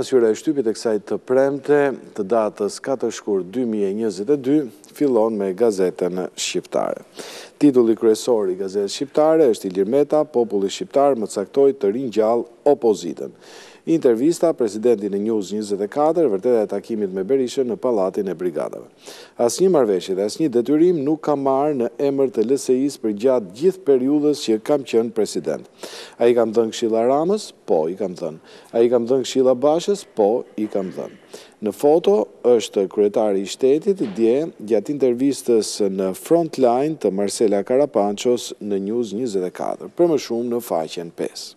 Pasyre e shtypit e kësaj të premte të datës 4 shkur 2022 fillon me gazetën shqiptare. Titulli kresori gazetë shqiptare është i lirmeta, populli shqiptar më caktoj të rinjall opozitën intervista presidentin e njuz 24, vërtet e takimit me Berishën në palatin e brigadave. As një marveshje dhe as një detyrim nuk kam marë në emër të LSI-s për gjatë gjithë periudës që kam qënë president. A i kam dhënë këshila Ramës? Po, i kam dhënë. A i kam dhënë këshila Bashës? Po, i kam dhënë. Në foto është kretari i shtetit dje gjatë intervistës në frontline të Marcella Karapanchos në News 24, për më shumë në faqen 5.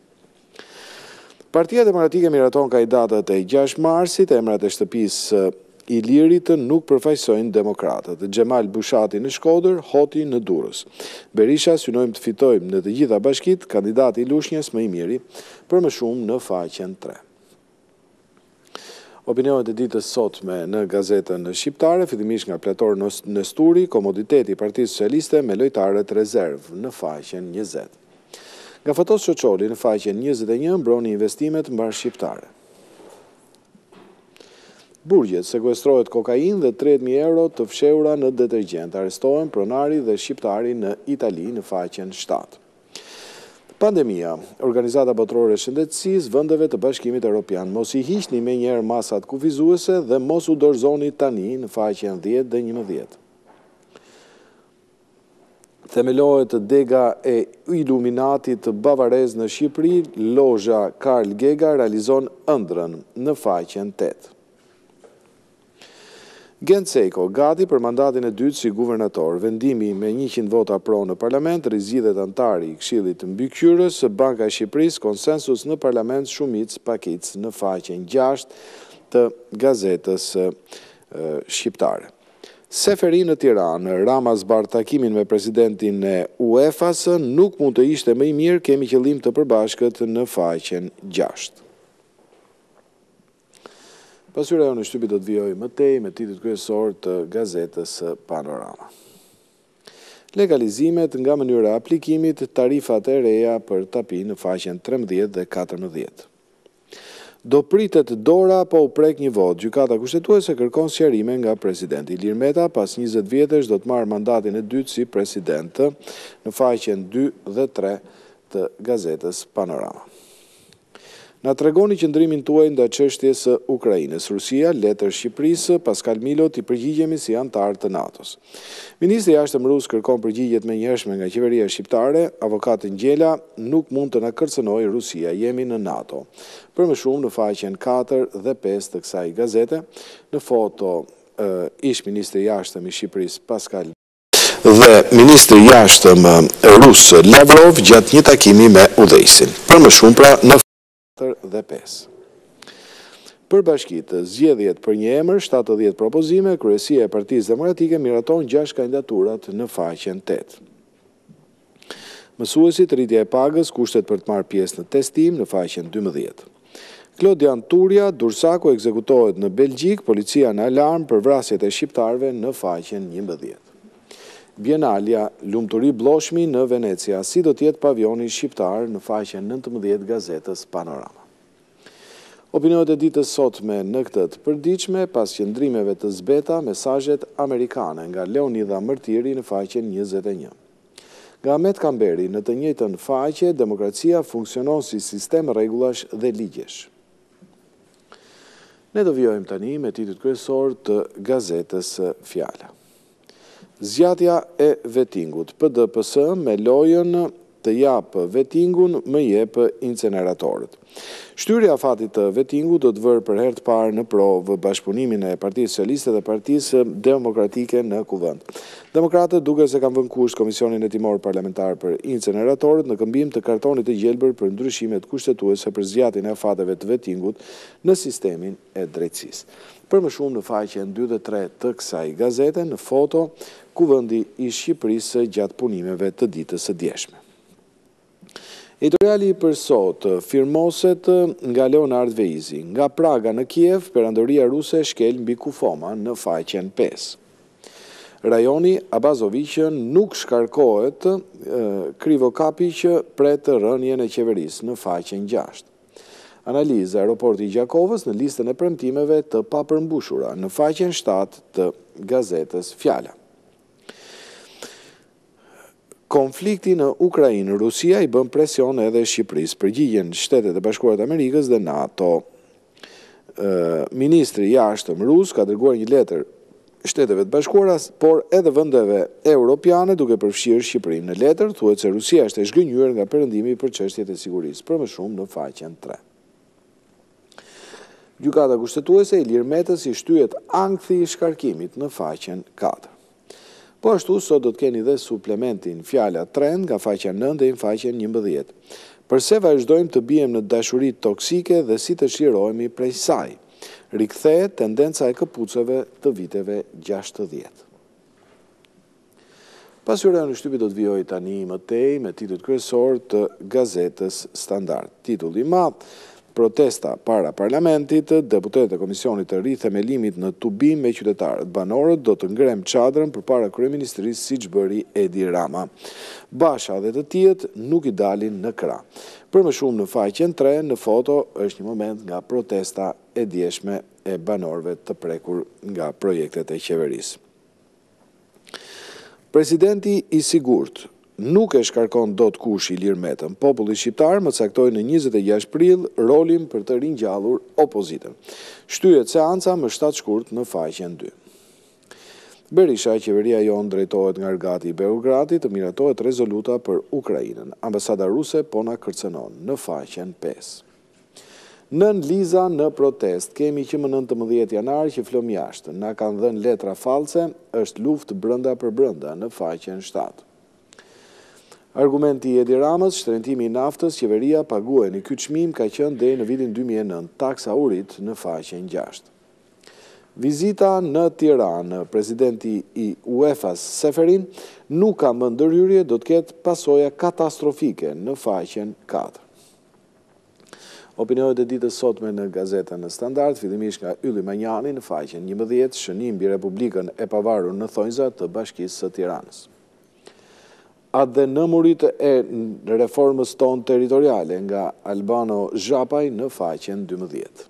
Partia Demokratike miraton ka i datët e 6 marsit, emrat e shtëpisë i lirit nuk përfajsojnë demokratët. Gjemal Bushati në Shkoder, Hoti në Durës. Berisha synojmë të fitojmë në të gjitha bashkit, kandidati i lushnjës më i miri, për më shumë në faqen 3. Opinionet e ditës sot me në gazetën shqiptare, fitimish nga pletorë në sturi, komoditeti partijës socialiste me lojtarët rezervë në faqen 20. Nga që qoqoli në faqen 21 broni investimet mbarë shqiptare. Burgjet sekuestrojët kokain dhe 3.000 euro të fsheura në detergjent, arestohen pronari dhe shqiptari në Itali në faqen 7. Pandemia, Organizata Botërore Shëndetësis, vëndeve të bashkimit Europian, mos i hishni me njerë masat kufizuese dhe mos u dorzoni tani në faqen 10 dhe 11 themelohet dega e iluminatit bavarez në Shqipëri, loja Karl Gega realizon ëndrën në faqen 8. Gent gati për mandatin e dytë si guvernator, vendimi me 100 vota pro në parlament, rizidhet antari i kshilit në bykjyres, Banka Shqipëris, konsensus në parlament shumic pakic në faqen 6 të gazetës shqiptare. Seferi në Tiranë, Ramaz Bartë takimin me presidentin e UEFA-së, nuk mund të ishte më i mirë kemi qëllim të përbashkët në faqen 6. Pasyre e në shtypi do të vjojë më tej me titit kresor të gazetës Panorama. Legalizimet nga mënyra aplikimit tarifat e reja për tapin në faqen 13 dhe 14 do pritet dora po u prek një vot. Gjukata kushtetuese kërkon sjarime nga prezident. Ilir Meta pas 20 vjetës do të marë mandatin e dytë si prezidentë në faqen 2 dhe 3 të gazetës Panorama. Na tregoni që ndrimin tuaj nda së Ukrajines, Rusia, letër Shqipërisë, Paskal Milo, të i përgjigjemi si antarë të NATO-s. Ministri ashtëm rusë kërkom përgjigjet me njëshme nga qeveria shqiptare, avokatin Gjela nuk mund të në kërcenoj Rusia, jemi në NATO. Për më shumë në faqen 4 dhe 5 të kësaj gazete, në foto ishë Ministri ashtëm i Shqipërisë Paskal Milo, dhe Ministri Jashtëm Rusë Lavrov gjatë një takimi me Udejsin. Për më shumë pra në 4 dhe 5. Për bashkitë, zjedhjet për një emër, 70 propozime, kryesia e partiz demokratike miraton 6 kandidaturat në faqen 8. Mësuesit rritja e pagës kushtet për të marrë pjesë në testim në faqen 12. Klodian Turja, Dursako, ekzekutohet në Belgjik, policia në alarm për vrasjet e shqiptarve në faqen 11. Bienalia Lumëturi Bloshmi në Venecia, si do tjetë pavioni shqiptar në faqen 19 gazetës Panorama. Opinojët e ditës sot me në këtët përdiqme, pas qëndrimeve të zbeta, mesajet amerikane nga Leonida Mërtiri në faqen 21. Nga Ahmet Kamberi, në të njëtën faqe, demokracia funksionon si sistem regullash dhe ligjesh. Ne do vjojmë tani me titit kresor të gazetes Fjala. Zjatja e vetingut, PDPS me lojën të japë vetingun më jepë inceneratorët. Shtyria fatit të vetingut do të vërë për hertë parë në provë bashkëpunimin e partijës socialiste dhe partijës demokratike në kuvënd. Demokratët duke se kam vënkusht Komisionin e Timor Parlamentar për inceneratorët në këmbim të kartonit e gjelbër për ndryshimet kushtetuese për zjatin e fateve të vetingut në sistemin e drejtsis për më shumë në faqen 2 dhe 3 të kësaj gazete në foto ku vëndi i Shqipërisë gjatë punimeve të ditës e djeshme. Editoriali për sot, firmoset nga Leonard Vejzi, nga Praga në Kiev, për ruse e shkel mbi Bikufoma në faqen 5. Rajoni Abazovicën nuk shkarkohet krivo kapi që pretë rënjën e qeverisë në faqen gjashtë analizë aeroporti Gjakovës në listën e premtimeve të papërmbushura në faqen 7 të gazetës Fjala. Konflikti në Ukrajinë, Rusia i bën presion edhe Shqipërisë, përgjigjen shtetet e bashkuarët Amerikës dhe NATO. Ministri jashtëm Rus ka dërguar një letër shteteve të bashkuarës, por edhe vëndeve europiane duke përfshirë Shqipërinë në letër, thuet se Rusia është e shgënjur nga përëndimi për qështjet e sigurisë, për më shumë në faqen 3. Gjukata kushtetuese i lirë metës i shtyjet angthi i shkarkimit në faqen 4. Po ashtu, sot do të keni dhe suplementin fjalla 3 nga faqen 9 dhe i në faqen 11. Përse vazhdojmë të bijem në dashurit toksike dhe si të shirojmi prej saj? Rikthe tendenca e këpucëve të viteve 60. e në shtypi do të vjoj tani më tej me titut kresor të gazetës standart. Titulli matë, protesta para parlamentit, deputet e komisionit të rritë themelimit në tubim me qytetarët banorët do të ngrem qadrën për para kryeministrisë si që bëri Edi Rama. Basha dhe të tjetë nuk i dalin në kra. Për më shumë në faqen 3, në foto është një moment nga protesta e djeshme e banorëve të prekur nga projektet e qeverisë. Presidenti i sigurt, nuk e shkarkon do të kush i lirë metën. Populli shqiptar më caktoj në 26 prill rolin për të rinjallur opozitën. Shtyjet seanca më 7 shkurt në faqen 2. Berisha, qeveria jo drejtojt nga rgati i Beogradit, të miratohet rezoluta për Ukrajinën. Ambasada ruse po na kërcenon në faqen 5. Nën Liza në protest, kemi që më 19 janar që flom jashtë, na kanë dhenë letra false, është luft brënda për brënda në faqen 7. Argumenti i Edi Ramës, shtërëntimi i naftës, qeveria e një kyçmim, ka qënë dhe në vidin 2009 taksa urit në faqen 6. Vizita në Tiran, prezidenti i UEFA-s Seferin, nuk ka më ndërhyrje do të ketë pasoja katastrofike në faqen 4. Opinojët e ditës sotme në gazetën në Standard, fidimish nga Ylli Manjani në faqen 11, shënim bi Republikën e Pavaru në thonjza të bashkisë së tiranës atë dhe nëmurit e reformës tonë teritoriale nga Albano Zhapaj në faqen 12.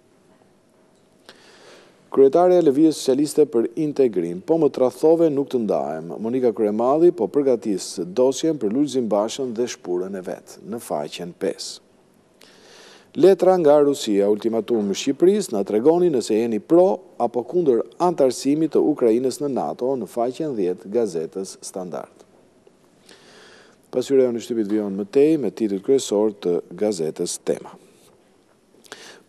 Kryetarja e Levije Socialiste për integrim, po më trathove nuk të ndajem. Monika Kremadhi po përgatis dosjen për lullëzim bashën dhe shpurën e vetë, në faqen 5. Letra nga Rusia, ultimatum Shqipëris, në tregoni nëse jeni pro apo kunder antarësimit të Ukrajines në NATO në faqen 10 gazetës Standart. Pasyre e në shtypit vion më tej me titut kresor të gazetes tema.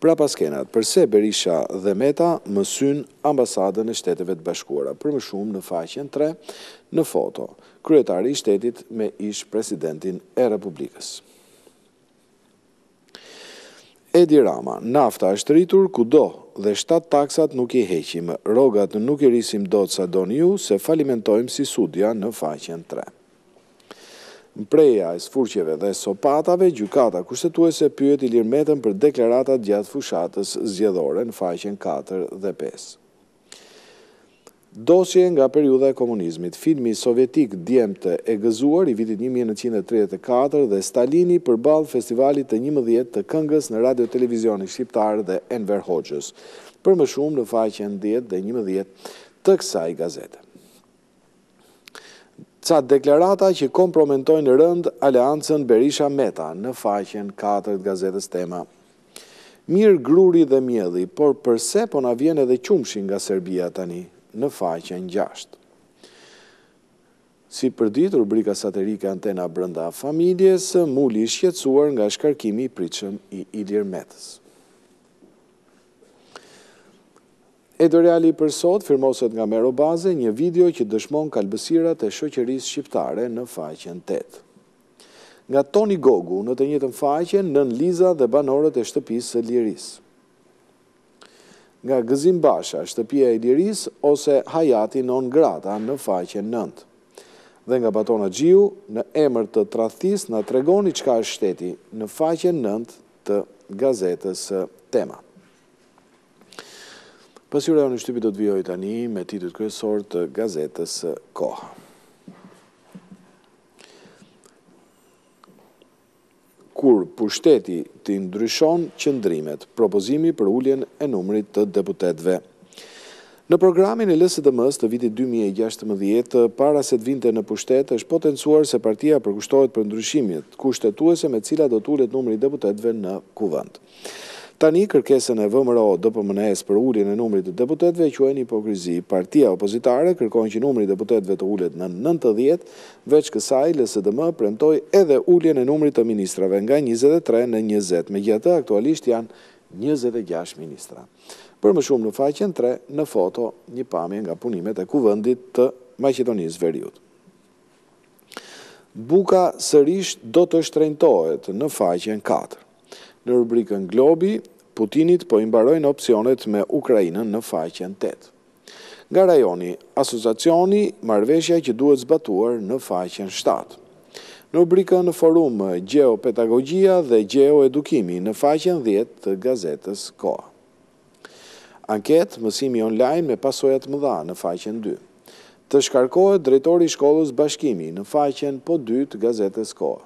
Pra paskenat, përse Berisha dhe Meta mësyn ambasadën e shteteve të bashkuara, për më shumë në faqen 3 në foto, kryetari i shtetit me ish presidentin e Republikës. Edi Rama, nafta është rritur ku do dhe shtatë taksat nuk i heqim, rogat nuk i rrisim do të sa do një, se falimentojmë si sudja në faqen 3 mpreja e sfurqeve dhe sopatave, gjukata kushtetuese pyet i lirmetën për deklaratat gjatë fushatës zjedhore në faqen 4 dhe 5. Dosje nga periuda e komunizmit, filmi sovjetik djemte e gëzuar i vitit 1934 dhe Stalini për balë festivalit të 11 të këngës në radio televizionin Shqiptarë dhe Enver Hoxhës, për më shumë në faqen 10 dhe 11 të kësaj gazete ca deklarata që kompromentojnë rënd aleancën Berisha Meta në faqen 4 gazetës tema. Mirë gruri dhe mjeli, por përse po na vjene dhe qumshin nga Serbia tani në faqen 6. Si për ditë, rubrika satirike antena brënda familjes, muli shqetsuar nga shkarkimi i pritëshëm i Ilir Metës. Editoriali për sot firmoset nga Mero Baze, një video që dëshmon kalbësirat e shoqërisë shqiptare në faqen 8. Nga Toni Gogu në të njëjtën faqe nën Liza dhe banorët e shtëpisë së Liris. Nga Gëzim Basha, shtëpia e Liris ose Hajati Non Grata në faqen 9 dhe nga batona Gjiu, në emër të trathis, në tregoni qka është shteti në faqen 9 të gazetës tema. Pasjur e unë shtypi do të vjoj të ani me titut kërësor të gazetës koha. Kur për shteti të ndryshon qëndrimet, propozimi për ulljen e numrit të deputetve. Në programin e lësët e mës të vitit 2016, para se të vinte në pushtet, është potencuar se partia përkushtohet për ndryshimit, kushtetuese me cila do të ullet numri deputetve në kuvënd. Tani kërkesën e vëmëro dhe pëmënes për ullin e numrit të deputetve që e një hipokrizi, Partia opozitare kërkojnë që numri deputetve të ullet në 90, veç kësaj lësë dëmë premtoj edhe ullin e numrit të ministrave nga 23 në 20. Me gjëtë aktualisht janë 26 ministra. Për më shumë në faqen 3 në foto një pamje nga punimet e kuvëndit të Macedonisë Veriut. Buka sërish do të shtrejntohet në faqen 4 në rubrikën Globi, Putinit po imbarojnë opcionet me Ukrajinën në faqen 8. Nga rajoni, asosacioni, marveshja që duhet zbatuar në faqen 7. Në rubrika në forum Geopetagogia dhe Geoedukimi në faqen 10 të Gazetës Koa. Anket, mësimi online me pasojat më dha në faqen 2. Të shkarkohet drejtori shkollës bashkimi në faqen po 2 të Gazetës Koa.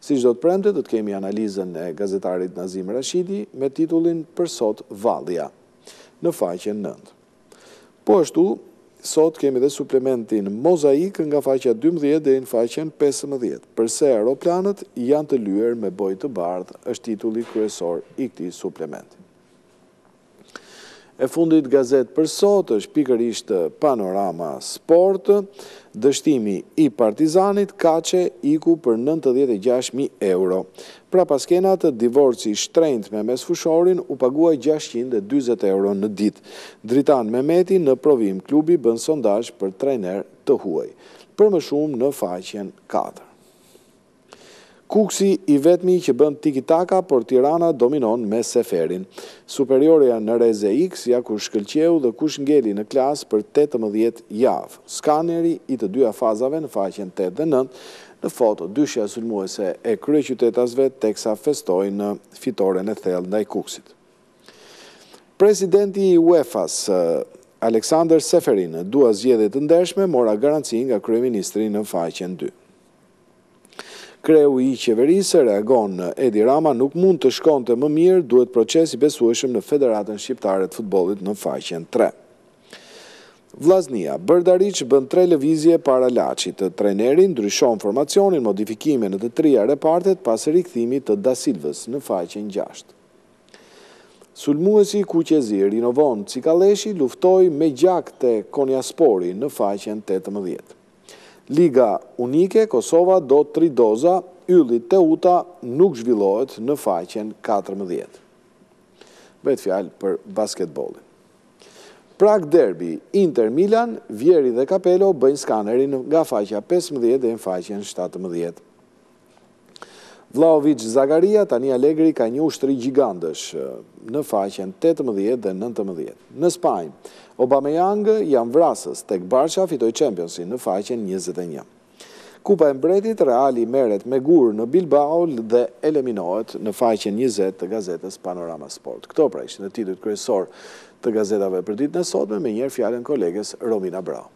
Si që do të prende, do të kemi analizën e gazetarit Nazim Rashidi me titullin Për sot valdhja, në faqen nëndë. Po ështu, sot kemi dhe suplementin mozaik nga faqa 12 dhe në faqen 15, përse aeroplanët janë të lyër me bojtë bardhë, është titulli kryesor i këti suplementi. E fundit gazet për sot është pikërisht panorama sport, dështimi i partizanit ka që i ku për 96.000 euro. Pra paskenat, divorci shtrejnët me mes fushorin u pagua 620 euro në dit. Dritan me në provim klubi bën sondaj për trener të huaj. Për më shumë në faqen 4. Kuksi i vetmi që bënd tiki-taka, por Tirana dominon me Seferin. Superioria në reze X, ja ku shkëlqeu dhe ku shngeli në klasë për 18 javë. Skaneri i të dyja fazave në faqen 8 dhe 9, në foto dyshja sulmuese e krye qytetasve, teksa festojnë fitore në thellë ndaj Kuksit. Presidenti UEFA-s, Aleksandr Seferin, dua zgjede të ndershme, mora garanci nga kryeministri në faqen 2 kreu i qeverisë reagon në Edi Rama, nuk mund të shkon të më mirë, duhet procesi besueshëm në Federatën Shqiptare të futbolit në faqen 3. Vlaznia, Bërdariq bën tre levizje para lachit të trenerin, dryshon formacionin, modifikime në të trija repartet, pas rikëthimi të dasilvës në faqen 6. Sulmuesi Kuqezi rinovon Cikaleshi luftoj me gjak të konjaspori në faqen 18. Liga unike Kosova do 3 doza, yllit Teuta nuk zhvillohet në faqen 14. Bëjt fjalë për basketbolin. Prag derbi, Inter Milan, Vjeri dhe Capello bëjnë skanerin nga faqja 15 dhe në faqen 17. Vlaovic Zagaria, tani Allegri, ka një ushtëri gjigandësh në faqen 18 dhe 19. Në Spajnë, Aubameyang janë vrasës, tek Barça fitoj Championsin në faqen 21. Kupa e mbretit, reali meret me gurë në Bilbao dhe eliminohet në faqen 20 të gazetës Panorama Sport. Këto pra ishtë në titut kërësor të gazetave për ditë në sotme me njerë fjallën koleges Romina Brau.